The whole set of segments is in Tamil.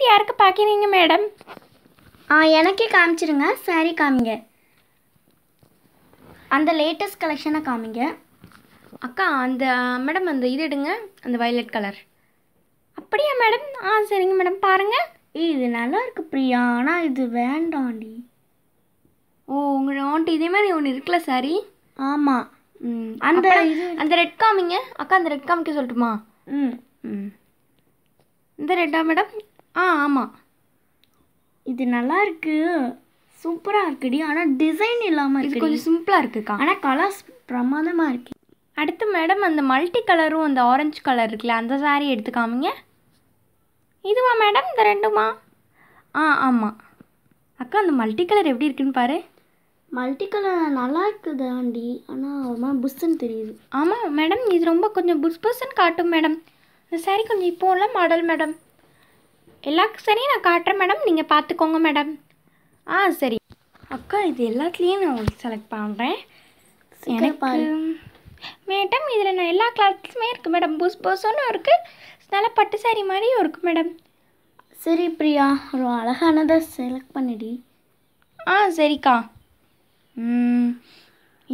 ஷர்ட் யாருக்கு பார்க்குறீங்க மேடம் ஆ எனக்கே காமிச்சிருங்க சாரி காமிங்க அந்த லேட்டஸ்ட் கலெக்ஷனை காமிங்க அக்கா அந்த மேடம் அந்த இது எடுங்க அந்த வயலட் கலர் அப்படியா மேடம் ஆ சரிங்க மேடம் பாருங்கள் இது நல்லா இருக்கு பிரியா ஆனால் இது வேண்டாண்டி ஓ உங்களோட ஆண்டி இதே மாதிரி ஒன்று இருக்குல்ல சாரி ஆமாம் அந்த அந்த ரெட் காமிங்க அக்கா அந்த ரெட் காமிக்க சொல்லட்டுமா ம் ம் இந்த ரெட்டா மேடம் ஆ ஆமாம் இது நல்லா இருக்கு சூப்பராக இருக்குடி ஆனால் டிசைன் இல்லாமல் இது கொஞ்சம் சிம்பிளாக இருக்குக்கா ஆனால் கலர்ஸ் பிரமாதமாக இருக்கு அடுத்து மேடம் அந்த மல்டி கலரும் அந்த ஆரஞ்சு கலர் இருக்குல்ல அந்த சாரீ எடுத்துக்காமீங்க இதுவா மேடம் இந்த ரெண்டுமா ஆ ஆமாம் அக்கா அந்த மல்டி கலர் எப்படி இருக்குன்னு பாரு மல்டி கலர் நல்லா இருக்குது ஆண்டி ஆனால் ஒரு மாதிரி புஷ்ஷுன்னு தெரியுது ஆமாம் மேடம் இது ரொம்ப கொஞ்சம் புஷ் புஷ்ஷுன்னு காட்டும் மேடம் இந்த சாரீ கொஞ்சம் இப்போலாம் மாடல் மேடம் சரி நான் காட்டுறேன் மேடம் நீங்கள் பார்த்துக்கோங்க மேடம் ஆ சரி அக்கா இது எல்லாத்துலேயும் நான் செலக்ட் பண்ணுறேன் எனக்கு மேடம் இதில் நான் எல்லா கிளாத்ஸுமே இருக்குது மேடம் புஸ் புஸ்ன்னு இருக்குது நல்ல பட்டு சாரி மாதிரியும் இருக்குது மேடம் சரி பிரியா ஒரு அழகானதை செலக்ட் பண்ணிடி ஆ சரிக்கா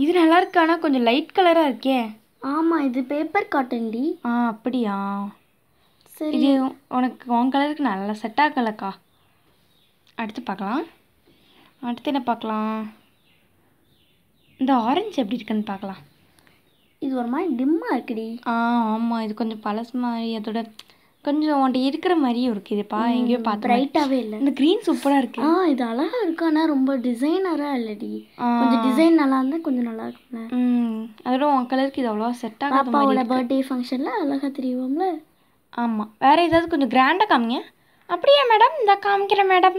இது நல்லா இருக்கு ஆனால் கொஞ்சம் லைட் கலராக இருக்கே ஆமாம் இது பேப்பர் காட்டன்டி ஆ அப்படியா சரி இது உனக்கு உன் கலருக்கு நல்லா செட்டாக கலக்கா அடுத்து பார்க்கலாம் அடுத்து என்ன பார்க்கலாம் இந்த ஆரஞ்சு எப்படி இருக்குன்னு பார்க்கலாம் இது ஒரு மாதிரி டிம்மாக இருக்குடி ஆ ஆமாம் இது கொஞ்சம் பழசு மாதிரி அதோட கொஞ்சம் உன்கிட்ட இருக்கிற மாதிரியும் இருக்குது இதுப்பா எங்கேயோ பார்த்து ரைட்டாகவே இல்லை இந்த க்ரீன் சூப்பராக இருக்கு ஆ இது அழகாக இருக்கும் ஆனால் ரொம்ப டிசைனராக இல்லடி கொஞ்சம் டிசைன் நல்லா இருந்தால் கொஞ்சம் நல்லா இருக்கும்ல ம் அதோட உன் கலருக்கு இது அவ்வளோவா செட் ஆகாது பாப்பாவோட பர்த்டே ஃபங்க்ஷனில் அழகாக தெரியுவோம்ல ஆமாம் வேறு ஏதாவது கொஞ்சம் கிராண்டாக காமிங்க அப்படியா மேடம் இந்த காமிக்கிறேன் மேடம்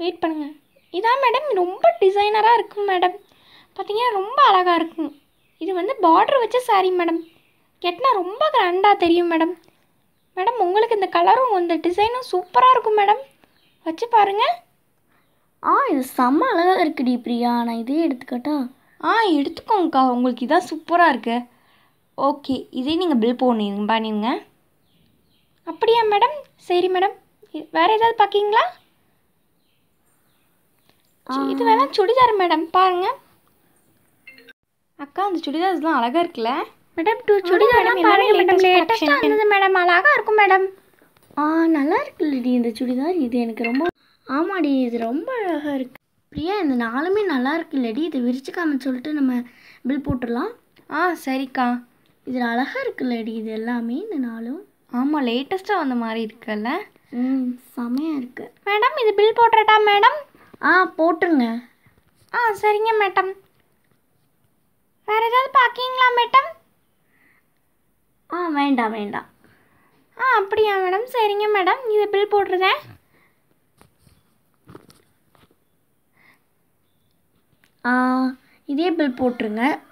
வெயிட் பண்ணுங்கள் இதான் மேடம் ரொம்ப டிசைனராக இருக்கும் மேடம் பார்த்தீங்கன்னா ரொம்ப அழகாக இருக்கும் இது வந்து பார்டர் வச்ச சாரி மேடம் கெட்டினா ரொம்ப கிராண்டாக தெரியும் மேடம் மேடம் உங்களுக்கு இந்த கலரும் இந்த டிசைனும் சூப்பராக இருக்கும் மேடம் வச்சு பாருங்கள் ஆ இது செம்ம அழகாக இருக்குடி பிரியா நான் இதே எடுத்துக்கட்டா ஆ எடுத்துக்கோங்கக்கா உங்களுக்கு இதான் சூப்பராக இருக்குது ஓகே இதே நீங்கள் பில் போடணும் பண்ணிடுங்க அப்படியா மேடம் சரி மேடம் வேறு ஏதாவது பார்க்கிங்களா இது வேணால் சுடிதார் மேடம் பாருங்கள் அக்கா அந்த இதெல்லாம் அழகாக இருக்குல்ல மேடம் டூ சுடிதார் மேடம் அழகாக இருக்கும் மேடம் ஆ நல்லா இருக்குல்லடி இந்த சுடிதார் இது எனக்கு ரொம்ப ஆமாடி இது ரொம்ப அழகாக இருக்குது பிரியா இந்த நாலுமே நல்லா இருக்குல்லடி இதை விரிச்சு சொல்லிட்டு நம்ம பில் போட்டுடலாம் ஆ சரிக்கா இதில் அழகாக இருக்குல்லடி இது எல்லாமே இந்த நாளும் ஆமாம் லேட்டஸ்ட்டாக வந்த மாதிரி இருக்குல்ல ம் செமையாக இருக்குது மேடம் இது பில் போட்டுறட்டா மேடம் ஆ போட்டுருங்க ஆ சரிங்க மேடம் வேறு ஏதாவது பார்க்கிங்களா மேடம் ஆ வேண்டாம் வேண்டாம் ஆ அப்படியா மேடம் சரிங்க மேடம் இது பில் ஆ இதே பில் போட்டுருங்க